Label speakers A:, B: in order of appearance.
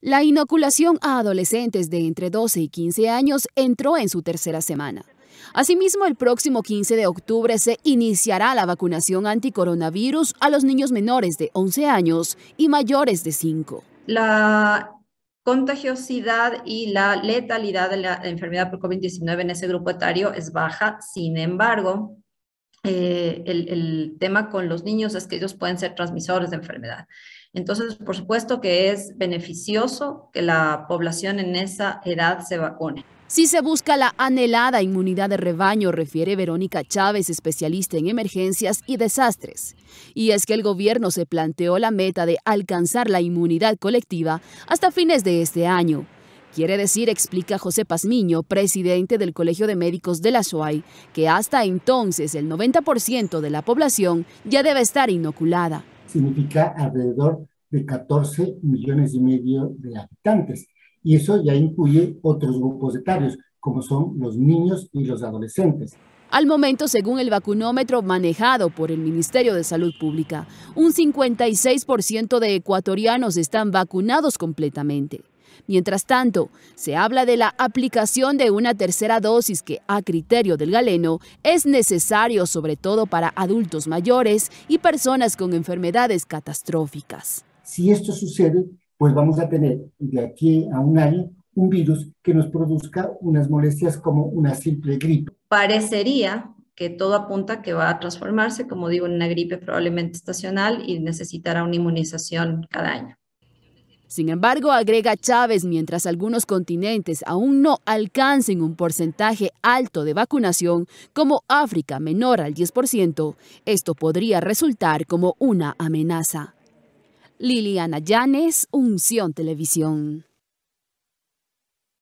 A: La inoculación a adolescentes de entre 12 y 15 años entró en su tercera semana. Asimismo, el próximo 15 de octubre se iniciará la vacunación anticoronavirus a los niños menores de 11 años y mayores de 5.
B: La contagiosidad y la letalidad de la enfermedad por COVID-19 en ese grupo etario es baja, sin embargo, eh, el, el, tema con los niños es que ellos pueden ser transmisores de enfermedad. Entonces, por supuesto que es beneficioso que la población en esa edad se vacune. Si se busca la
A: anhelada inmunidad de rebaño, refiere Verónica Chávez, especialista en emergencias y desastres. Y es que el gobierno se planteó la meta de alcanzar la inmunidad colectiva hasta fines de este año. Quiere decir, explica José Pazmiño, presidente del Colegio de Médicos de la SOAI, que hasta entonces el 90% de la población ya debe estar inoculada.
C: Significa alrededor de 14 millones y medio de habitantes. Y eso ya incluye otros grupos etarios, como son los niños y los adolescentes.
A: Al momento, según el vacunómetro manejado por el Ministerio de Salud Pública, un 56% de ecuatorianos están vacunados completamente. Mientras tanto, se habla de la aplicación de una tercera dosis que, a criterio del galeno, es necesario sobre todo para adultos mayores y personas con enfermedades catastróficas.
C: Si esto sucede, pues vamos a tener de aquí a un año un virus que nos produzca unas molestias como una simple gripe.
B: Parecería que todo apunta que va a transformarse, como digo, en una gripe probablemente estacional y necesitará una inmunización cada año. Sin
A: embargo, agrega Chávez, mientras algunos continentes aún no alcancen un porcentaje alto de vacunación, como África menor al 10%, esto podría resultar como una amenaza. Liliana Yanes, Unción Televisión.